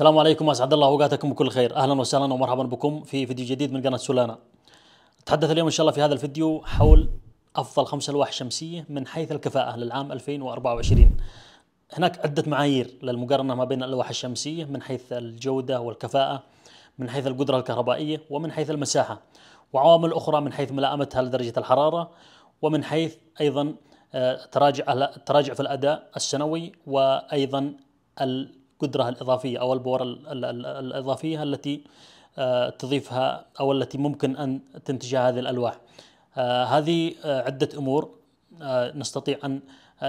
السلام عليكم اسعد الله اوقاتكم بكل خير اهلا وسهلا ومرحبا بكم في فيديو جديد من قناه سولانا نتحدث اليوم ان شاء الله في هذا الفيديو حول افضل خمس الواح شمسيه من حيث الكفاءه للعام 2024 هناك عده معايير للمقارنه ما بين الالواح الشمسيه من حيث الجوده والكفاءه من حيث القدره الكهربائيه ومن حيث المساحه وعوامل اخرى من حيث ملائمتها لدرجه الحراره ومن حيث ايضا آه، تراجع تراجع في الاداء السنوي وايضا القدرة الإضافية أو البور الإضافية التي آه، تضيفها أو التي ممكن أن تنتجها هذه الألواح آه، هذه آه، عدة أمور نستطيع أن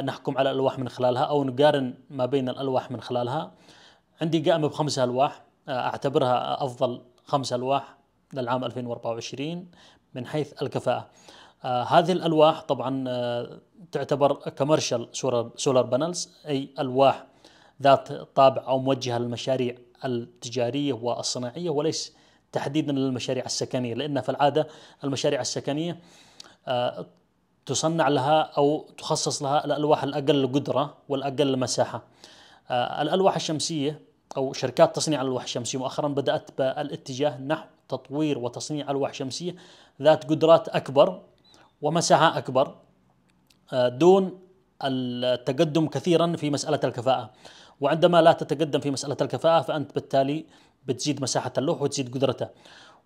نحكم على الألواح من خلالها أو نقارن ما بين الألواح من خلالها عندي قائمة بخمس ألواح أعتبرها أفضل خمس ألواح للعام 2024 من حيث الكفاءة هذه الالواح طبعا تعتبر كوميرشال سولار بانلز اي الواح ذات طابع أو موجهة للمشاريع التجارية والصناعية وليس تحديدا للمشاريع السكنية لأن في العادة المشاريع السكنية آه، تصنع لها أو تخصص لها الألواح الأقل قدرة والأقل مساحة آه، الألواح الشمسية أو شركات تصنيع الألواح الشمسية مؤخرا بدأت بالاتجاه نحو تطوير وتصنيع ألواح شمسية ذات قدرات أكبر ومساحة أكبر آه، دون التقدم كثيرا في مسألة الكفاءة وعندما لا تتقدم في مسألة الكفاءة فأنت بالتالي بتزيد مساحة اللوح وتزيد قدرته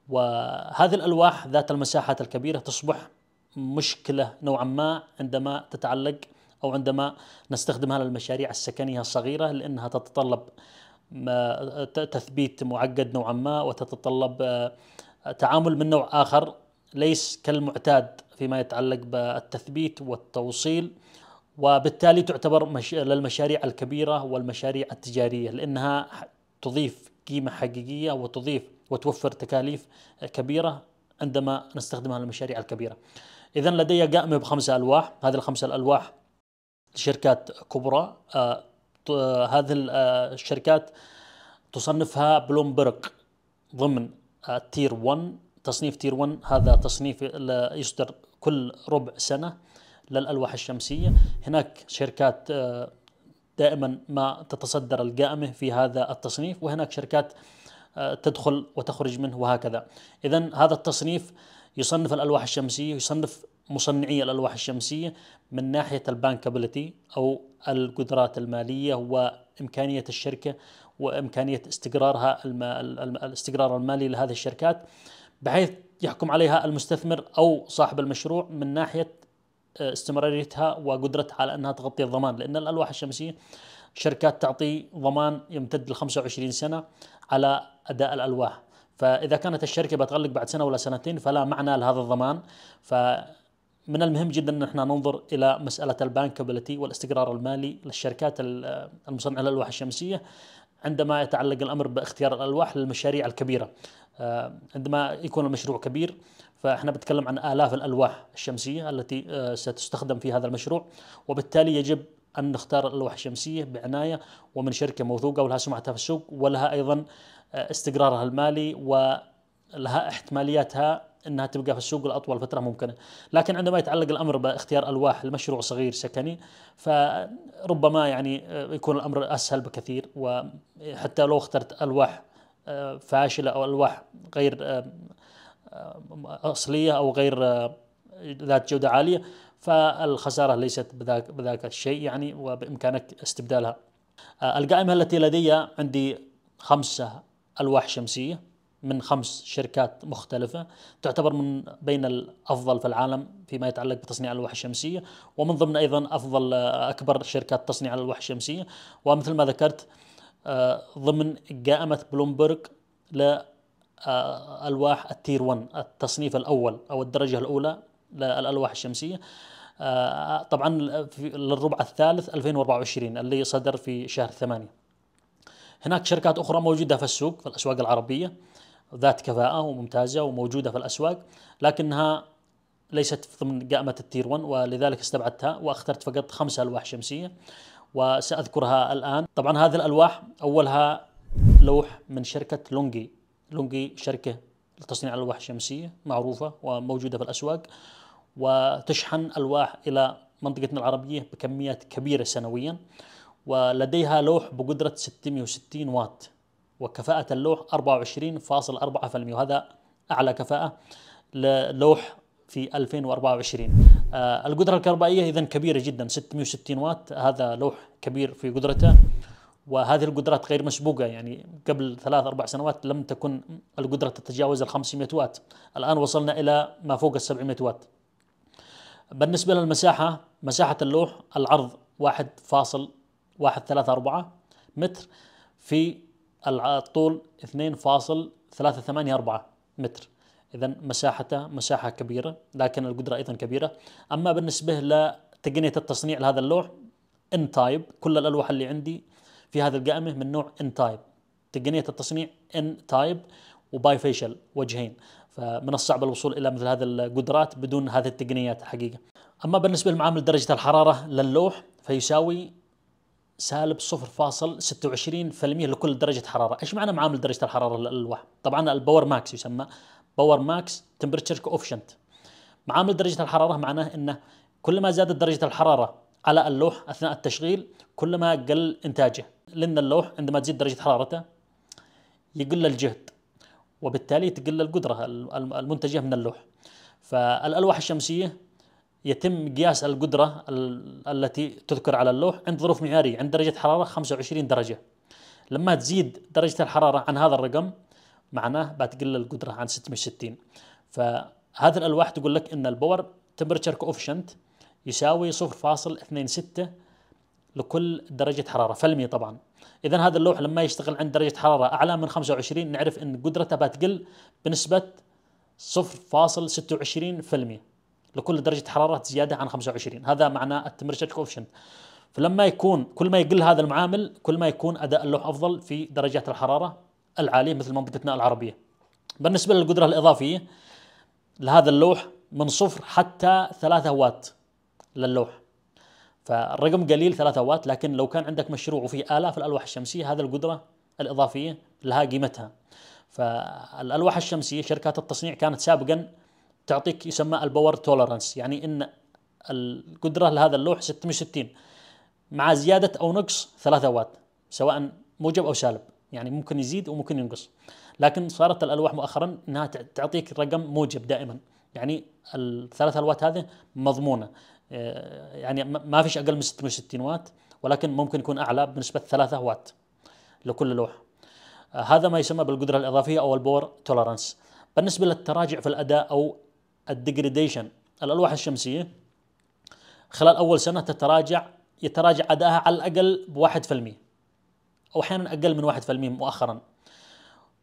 وهذه الألواح ذات المساحات الكبيرة تصبح مشكلة نوعا ما عندما تتعلق أو عندما نستخدمها للمشاريع السكنية الصغيرة لأنها تتطلب تثبيت معقد نوعا ما وتتطلب آه، تعامل من نوع آخر ليس كالمعتاد فيما يتعلق بالتثبيت والتوصيل وبالتالي تعتبر مش... للمشاريع الكبيرة والمشاريع التجارية لأنها تضيف قيمة حقيقية وتضيف وتوفر تكاليف كبيرة عندما نستخدمها للمشاريع الكبيرة إذا لدي قائمة بخمسة ألواح هذه الخمسة الألواح شركات كبرى آه هذه آه، الشركات تصنفها بلومبرج ضمن آه، تير 1 تصنيف تير 1 هذا تصنيف يصدر كل ربع سنة للألواح الشمسية هناك شركات آه، دائما ما تتصدر القائمة في هذا التصنيف وهناك شركات آه، تدخل وتخرج منه وهكذا إذا هذا التصنيف يصنف الألواح الشمسية يصنف مصنعي الألواح الشمسية من ناحية البانكابيلتي أو القدرات المالية وإمكانية الشركة وإمكانية استقرارها الاستقرار المالي لهذه الشركات بحيث يحكم عليها المستثمر أو صاحب المشروع من ناحية استمراريتها وقدرتها على انها تغطي الضمان لان الالواح الشمسيه شركات تعطي ضمان يمتد ل 25 سنه على اداء الالواح فاذا كانت الشركه بتغلق بعد سنه ولا سنتين فلا معنى لهذا الضمان ف من المهم جدا ان احنا ننظر الى مساله البانكابيلتي والاستقرار المالي للشركات المصنعه للالواح الشمسيه عندما يتعلق الامر باختيار الالواح للمشاريع الكبيره آه، عندما يكون المشروع كبير فاحنا بنتكلم عن آلاف الألواح الشمسية التي آه، ستستخدم في هذا المشروع وبالتالي يجب أن نختار الألواح الشمسية بعناية ومن شركة موثوقة ولها سمعتها في السوق ولها أيضا آه، استقرارها المالي ولها احتمالياتها انها تبقى في السوق لاطول فتره ممكنه، لكن عندما يتعلق الامر باختيار الواح لمشروع صغير سكني فربما يعني آه، يكون الامر اسهل بكثير وحتى لو اخترت الواح فاشله او الواح غير اصليه او غير آه، ذات جوده عاليه فالخساره ليست بذاك بذاك الشيء يعني وبامكانك استبدالها. آه، القائمه التي لدي عندي خمسه الواح شمسيه من خمس شركات مختلفة تعتبر من بين الأفضل في العالم فيما يتعلق بتصنيع الألواح الشمسية ومن ضمن أيضا أفضل آه، أكبر شركات تصنيع الألواح الشمسية ومثل ما ذكرت ضمن قائمة بلومبرج آه، الواح التير 1 التصنيف الاول او الدرجه الاولى للالواح الشمسيه آه، طبعا للربع الثالث 2024 اللي صدر في شهر 8 هناك شركات اخرى موجوده في السوق في الاسواق العربيه ذات كفاءه وممتازه وموجوده في الاسواق لكنها ليست ضمن قائمه التير 1 ولذلك استبعدتها واخترت فقط خمسه الواح شمسيه وساذكرها الان طبعا هذه الالواح اولها لوح من شركه لونجي لونجي شركة لتصنيع ألواح شمسية معروفة وموجودة في الأسواق وتشحن ألواح إلى منطقتنا العربية بكميات كبيرة سنويا ولديها لوح بقدرة 660 واط وكفاءة اللوح 24.4% وهذا أعلى كفاءة للوح في 2024 آه القدرة الكهربائية إذا كبيرة جدا 660 واط هذا لوح كبير في قدرته وهذه القدرات غير مسبوقة يعني قبل ثلاث أربع سنوات لم تكن القدرة تتجاوز ال 500 وات الآن وصلنا إلى ما فوق ال 700 وات بالنسبة للمساحة مساحة اللوح العرض 1.134 متر في الطول 2.384 متر إذا مساحته مساحة كبيرة لكن القدرة أيضا كبيرة أما بالنسبة لتقنية التصنيع لهذا اللوح ان تايب كل الألواح اللي عندي في هذه القائمه من نوع ان تايب تقنيه التصنيع ان تايب وباي فيشل وجهين فمن الصعب الوصول الى مثل هذه القدرات بدون هذه التقنيات الحقيقه. اما بالنسبه لمعامل درجه الحراره للوح فيساوي سالب 0.26% لكل درجه حراره، ايش معنى معامل درجه الحراره للوح؟ طبعا الباور ماكس يسمى باور ماكس تمبرتشر كوفشنت. معامل درجه الحراره معناه انه كل ما زادت درجه الحراره على اللوح اثناء التشغيل كلما قل انتاجه لان اللوح عندما تزيد درجه حرارته يقل الجهد وبالتالي تقل القدره المنتجه من اللوح فالالواح الشمسيه يتم قياس القدره التي تذكر على اللوح عند ظروف معياريه عند درجه حراره 25 درجه لما تزيد درجه الحراره عن هذا الرقم معناه بتقل القدره عن 660 فهذه الالواح تقول لك ان الباور تمبرتشر كوفشنت يساوي 0.26 لكل درجة حرارة فلمي طبعا إذا هذا اللوح لما يشتغل عند درجة حرارة أعلى من 25 نعرف أن قدرته بتقل بنسبة 0.26 فلمي لكل درجة حرارة زيادة عن 25 هذا معنى التمرشت كوفشنت فلما يكون كل ما يقل هذا المعامل كل ما يكون أداء اللوح أفضل في درجات الحرارة العالية مثل منطقتنا العربية بالنسبة للقدرة الإضافية لهذا اللوح من صفر حتى 3 وات للوح فالرقم قليل 3 وات لكن لو كان عندك مشروع وفيه آلاف الألواح الشمسية هذا القدرة الإضافية لها قيمتها فالألواح الشمسية شركات التصنيع كانت سابقا تعطيك يسمى الباور تولرنس يعني ان القدره لهذا اللوح 660 مع زياده او نقص 3 وات سواء موجب او سالب يعني ممكن يزيد وممكن ينقص لكن صارت الالواح مؤخرا انها تعطيك رقم موجب دائما يعني الثلاثة الوات هذه مضمونه آه، يعني ما فيش اقل من 660 وات ولكن ممكن يكون اعلى بنسبه 3 وات لكل لوحه. آه، هذا ما يسمى بالقدره الاضافيه او الباور تولرانس. بالنسبه للتراجع في الاداء او الديجريديشن الالواح الشمسيه خلال اول سنه تتراجع يتراجع ادائها على الاقل ب 1% او احيانا اقل من 1% مؤخرا.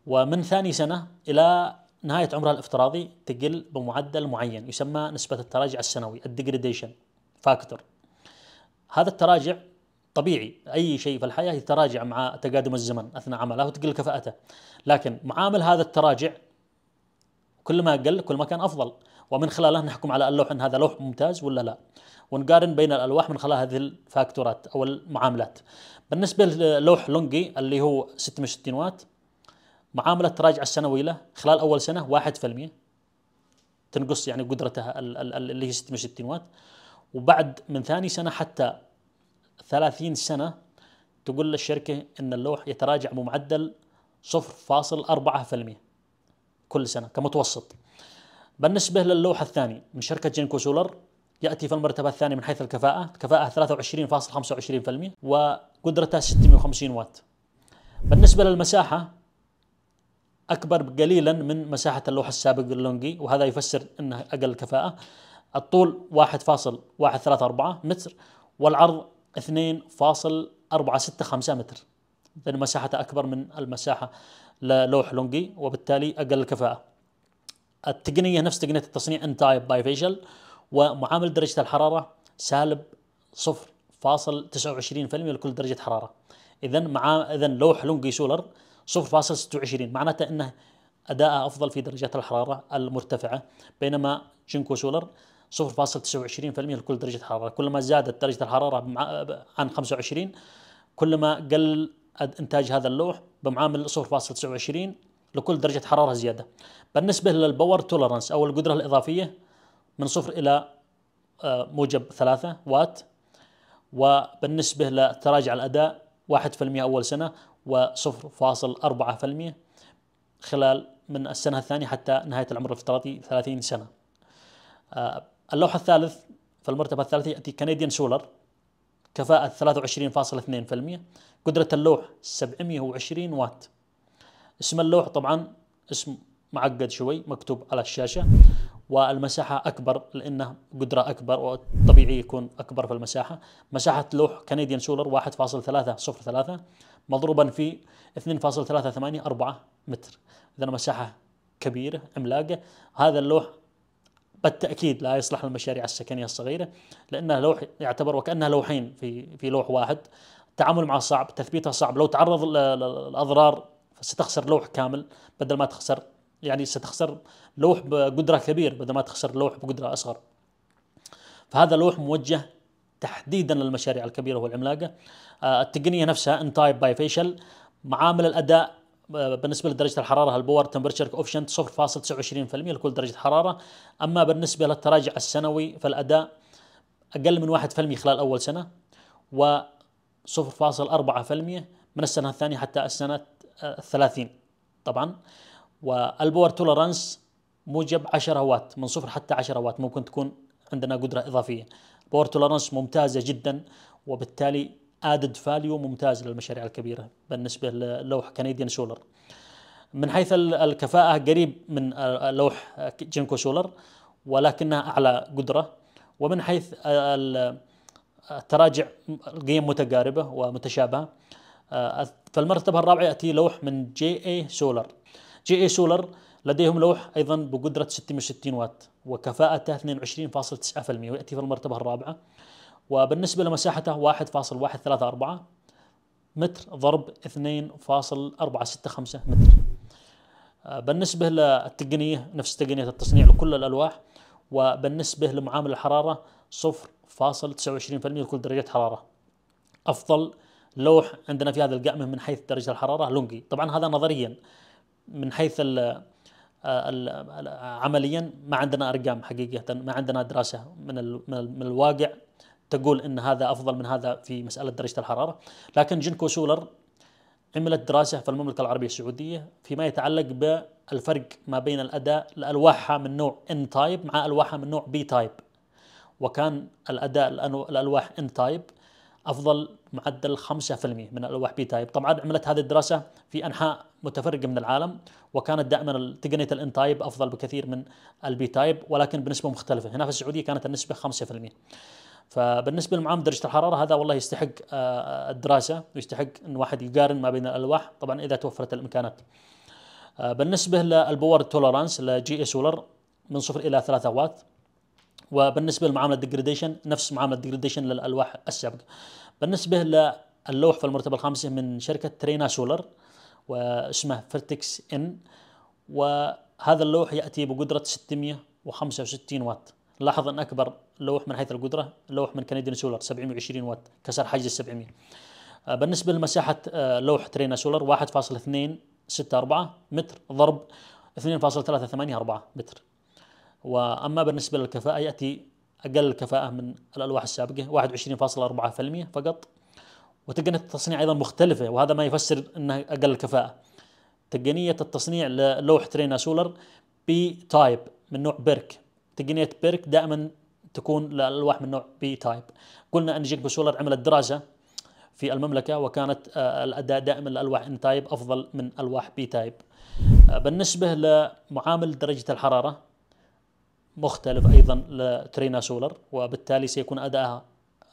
ومن ثاني سنه الى نهاية عمرها الافتراضي تقل بمعدل معين يسمى نسبة التراجع السنوي الديجريديشن فاكتور هذا التراجع طبيعي أي شيء في الحياة يتراجع مع تقادم الزمن أثناء عمله وتقل كفاءته لكن معامل هذا التراجع كل ما قل كل ما كان أفضل ومن خلاله نحكم على اللوح أن هذا لوح ممتاز ولا لا ونقارن بين الألواح من خلال هذه الفاكتورات أو المعاملات بالنسبة للوح لونجي اللي هو 660 وات معاملة التراجع السنوي له خلال أول سنة 1% تنقص يعني قدرتها اللي هي 660 وات وبعد من ثاني سنة حتى 30 سنة تقول للشركة أن اللوح يتراجع بمعدل 0.4% كل سنة كمتوسط بالنسبة للوح الثاني من شركة جينكو سولر يأتي في المرتبة الثانية من حيث الكفاءة كفاءة 23.25% وقدرته 650 وات بالنسبة للمساحة أكبر قليلا من مساحة اللوح السابق اللونجي وهذا يفسر أنه أقل كفاءة الطول 1.134 متر والعرض 2.465 متر لأن يعني مساحته أكبر من المساحة للوح لونجي وبالتالي أقل الكفاءة التقنية نفس تقنية التصنيع ان تايب باي فيشل ومعامل درجة الحرارة سالب 0.29% لكل درجة حرارة إذا مع إذا لوح لونجي سولر 0.26 معناته انه اداءه افضل في درجات الحراره المرتفعه بينما جينكو سولر 0.29% لكل درجه حراره كلما زادت درجه الحراره عن 25 كلما قل انتاج هذا اللوح بمعامل 0.29 لكل درجه حراره زياده بالنسبه للباور تولرانس او القدره الاضافيه من صفر الى آه، موجب 3 وات وبالنسبه لتراجع الاداء 1% اول سنه و0.4% خلال من السنة الثانية حتى نهاية العمر الافتراضي 30 سنة آه، اللوحة الثالث في المرتبة الثالثة يأتي كنديان سولر كفاءة 23.2% قدرة اللوح 720 وات اسم اللوح طبعا اسم معقد شوي مكتوب على الشاشة والمساحة أكبر لأنه قدرة أكبر وطبيعي يكون أكبر في المساحة مساحة لوح كنديان سولر 1.303 مضروبا في 2.384 متر إذا مساحة كبيرة عملاقة هذا اللوح بالتأكيد لا يصلح للمشاريع السكنية الصغيرة لأنه لوح يعتبر وكأنه لوحين في في لوح واحد التعامل معه صعب تثبيته صعب لو تعرض للأضرار ستخسر لوح كامل بدل ما تخسر يعني ستخسر لوح بقدرة كبير بدل ما تخسر لوح بقدرة أصغر فهذا لوح موجه تحديدا للمشاريع الكبيره والعملاقه آه، التقنيه نفسها ان تايب باي فيشل معامل الاداء آه، بالنسبه لدرجه الحراره البور تمبرتشر اوبشن 0.29% لكل درجه حراره اما بالنسبه للتراجع السنوي فالاداء اقل من 1% خلال اول سنه و 0.4% من السنه الثانيه حتى السنه 30 طبعا والبور تولرانس موجب 10 وات من صفر حتى 10 وات ممكن تكون عندنا قدره اضافيه بورتو تولرنس ممتازه جدا وبالتالي ادد فاليو ممتاز للمشاريع الكبيره بالنسبه للوح كنديان سولر من حيث الكفاءه قريب من لوح جينكو سولر ولكنها اعلى قدره ومن حيث التراجع القيم متقاربه ومتشابهه آه، فالمرتبه الرابعه ياتي لوح من جي اي سولر جي اي سولر لديهم لوح أيضا بقدرة 660 واط وكفاءته 22.9% ويأتي في المرتبة الرابعة وبالنسبة لمساحته 1.134 متر ضرب 2.465 متر آه، بالنسبة للتقنية نفس تقنية التصنيع لكل الألواح وبالنسبة لمعامل الحرارة 0.29% لكل درجة حرارة أفضل لوح عندنا في هذا القائمه من حيث درجة الحرارة لونجي طبعا هذا نظريا من حيث ال عمليا ما عندنا ارقام حقيقه ما عندنا دراسه من من الواقع تقول ان هذا افضل من هذا في مساله درجه الحراره لكن جنكو سولر عملت دراسه في المملكه العربيه السعوديه فيما يتعلق بالفرق ما بين الاداء لالواحها من نوع ان تايب مع الواحها من نوع بي تايب وكان الاداء الالواح ان تايب افضل معدل 5% من الالواح بي تايب، طبعا عملت هذه الدراسه في انحاء متفرقه من العالم وكانت دائما تقنيه الان تايب افضل بكثير من البي تايب ولكن بنسبه مختلفه، هنا في السعوديه كانت النسبه 5%. فبالنسبه للمعامل درجه الحراره هذا والله يستحق آه، الدراسه ويستحق ان واحد يقارن ما بين الالواح طبعا اذا توفرت الامكانات. آه، بالنسبه للباور تولرانس لجي اي سولر من صفر الى 3 وات وبالنسبه لمعامله الديجريديشن نفس معامله الديجريديشن للالواح السابقه. بالنسبه للوح في المرتبه الخامسه من شركه ترينا سولر واسمه فيرتكس ان وهذا اللوح ياتي بقدره 665 واط. لاحظ ان اكبر لوح من حيث القدره لوح من كنديان سولر 720 واط كسر حاجز 700. بالنسبه لمساحه آه، لوح ترينا سولر 1.264 متر ضرب 2.384 متر واما بالنسبه للكفاءه ياتي اقل الكفاءه من الالواح السابقه 21.4% فقط وتقنيه التصنيع ايضا مختلفه وهذا ما يفسر انها اقل الكفاءه تقنيه التصنيع للوح ترينا سولر بي تايب من نوع بيرك تقنيه بيرك دائما تكون للالواح من نوع بي تايب قلنا ان جيك سولر عملت دراسه في المملكة وكانت آه، الأداء دائما للألواح إن تايب أفضل من ألواح بي تايب آه، بالنسبة لمعامل درجة الحرارة مختلف أيضا لترينا سولر وبالتالي سيكون أدائها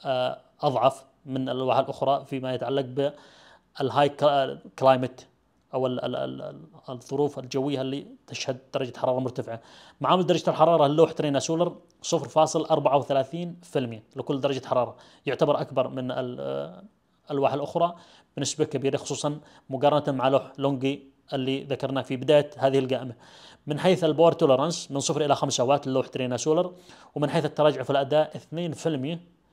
آه، أضعف من الألواح الأخرى فيما يتعلق بالهاي كلايمت او الظروف الجويه اللي تشهد درجه حراره مرتفعه. معامل درجه الحراره اللوح ترينا سولر 0.34% لكل درجه حراره، يعتبر اكبر من الالواح آه، الاخرى بنسبه كبيره خصوصا مقارنه مع لوح لونجي اللي ذكرناه في بدايه هذه القائمه من حيث الباور تولرانس من صفر الى 5 وات للوح ترينا سولر ومن حيث التراجع في الاداء 2%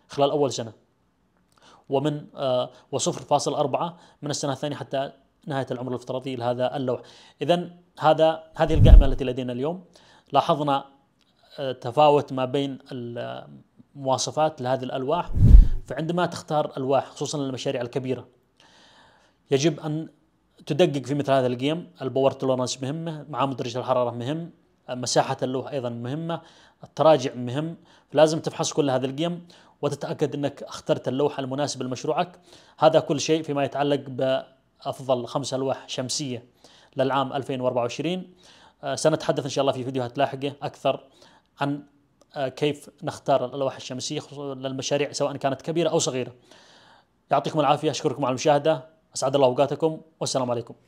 خلال اول سنه ومن آه و0.4 من السنه الثانيه حتى نهايه العمر الافتراضي لهذا اللوح اذا هذا هذه القائمه التي لدينا اليوم لاحظنا آه تفاوت ما بين المواصفات لهذه الالواح فعندما تختار الواح خصوصا المشاريع الكبيره يجب ان تدقق في مثل هذا القيم الباور تولرانس مهمه مع مدرج الحراره مهم مساحه اللوح ايضا مهمه التراجع مهم لازم تفحص كل هذه القيم وتتاكد انك اخترت اللوحه المناسبه لمشروعك هذا كل شيء فيما يتعلق بافضل خمس الواح شمسيه للعام 2024 آه، سنتحدث ان شاء الله في فيديوهات لاحقه اكثر عن آه، كيف نختار الالواح الشمسيه للمشاريع سواء كانت كبيره او صغيره يعطيكم العافيه اشكركم على المشاهده اسعد الله اوقاتكم والسلام عليكم